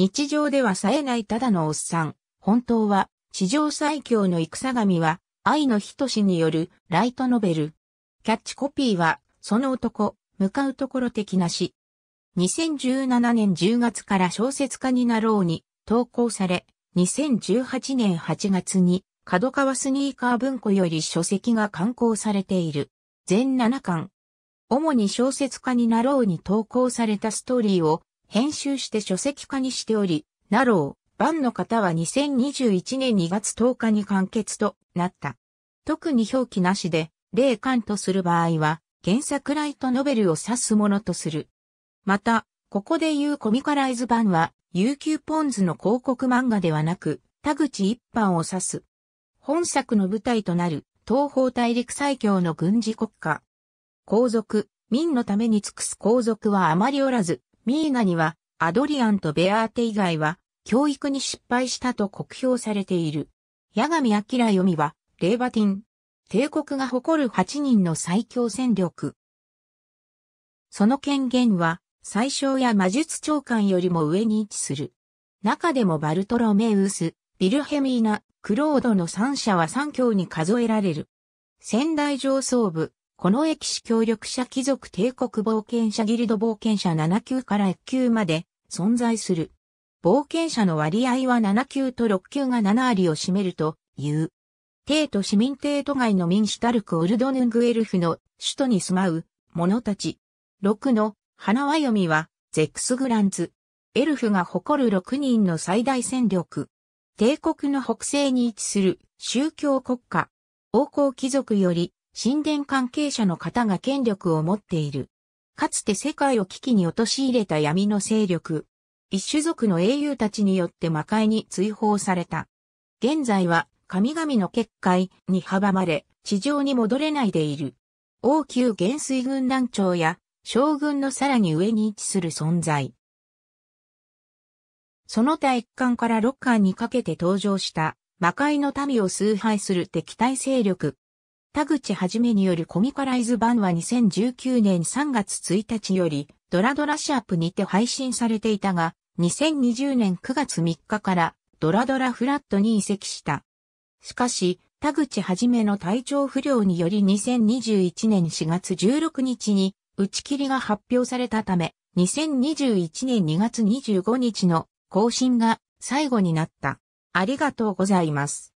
日常では冴えないただのおっさん。本当は、史上最強の戦神は、愛の人志によるライトノベル。キャッチコピーは、その男、向かうところ的なし。2017年10月から小説家になろうに投稿され、2018年8月に角川スニーカー文庫より書籍が刊行されている。全7巻。主に小説家になろうに投稿されたストーリーを編集して書籍化にしており、ナロー、版の方は2021年2月10日に完結となった。特に表記なしで、霊感とする場合は、原作ライトノベルを指すものとする。また、ここで言うコミカライズ版は、UQ ポンズの広告漫画ではなく、田口一般を指す。本作の舞台となる、東方大陸最強の軍事国家。皇族、民のために尽くす皇族はあまりおらず、ミーガにはアドリアンとベアーテ以外は教育に失敗したと酷評されている。アキラ読みはレーバティン。帝国が誇る8人の最強戦力。その権限は最小や魔術長官よりも上に位置する。中でもバルトロメウス、ビルヘミーナ、クロードの3社は3強に数えられる。仙台上層部、この駅史協力者貴族帝国冒険者ギルド冒険者7級から1級まで存在する。冒険者の割合は7級と6級が7割を占めるという。帝都市民帝都外の民主タルク・オルドヌングエルフの首都に住まう者たち。6の花輪読みはゼックスグランズ。エルフが誇る6人の最大戦力。帝国の北西に位置する宗教国家。王侯貴族より神殿関係者の方が権力を持っている。かつて世界を危機に陥れた闇の勢力。一種族の英雄たちによって魔界に追放された。現在は神々の結界に阻まれ、地上に戻れないでいる。王宮元帥軍団長や将軍のさらに上に位置する存在。その他一巻から六巻にかけて登場した魔界の民を崇拝する敵対勢力、田口はじめによるコミカライズ版は2019年3月1日より、ドラドラシャープにて配信されていたが、2020年9月3日からドラドラフラットに移籍した。しかし、田口はじめの体調不良により2021年4月16日に打ち切りが発表されたため、2021年2月25日の更新が最後になった。ありがとうございます。